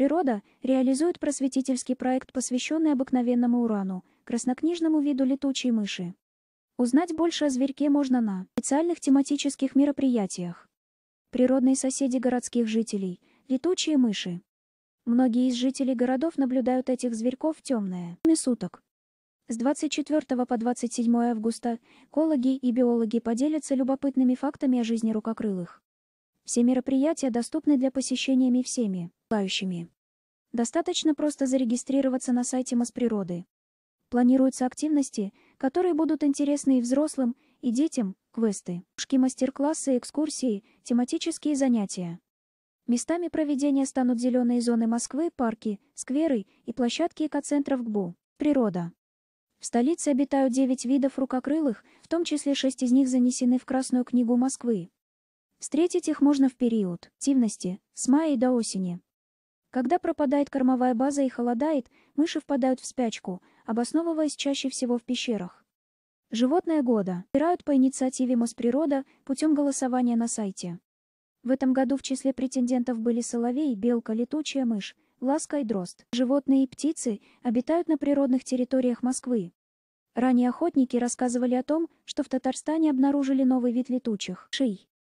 Природа реализует просветительский проект, посвященный обыкновенному урану, краснокнижному виду летучей мыши. Узнать больше о зверьке можно на специальных тематических мероприятиях. Природные соседи городских жителей – летучие мыши. Многие из жителей городов наблюдают этих зверьков в темное время суток. С 24 по 27 августа экологи и биологи поделятся любопытными фактами о жизни рукокрылых. Все мероприятия доступны для посещениями всеми, желающими. Достаточно просто зарегистрироваться на сайте Мосприроды. Планируются активности, которые будут интересны и взрослым, и детям, квесты, мастер-классы, экскурсии, тематические занятия. Местами проведения станут зеленые зоны Москвы, парки, скверы и площадки экоцентров ГБУ. Природа. В столице обитают 9 видов рукокрылых, в том числе 6 из них занесены в Красную книгу Москвы. Встретить их можно в период активности с мая до осени. Когда пропадает кормовая база и холодает, мыши впадают в спячку, обосновываясь чаще всего в пещерах. Животное года выбирают по инициативе Мосприрода путем голосования на сайте. В этом году в числе претендентов были соловей, белка, летучая мышь, ласка и дрозд. Животные и птицы обитают на природных территориях Москвы. Ранее охотники рассказывали о том, что в Татарстане обнаружили новый вид летучих шей.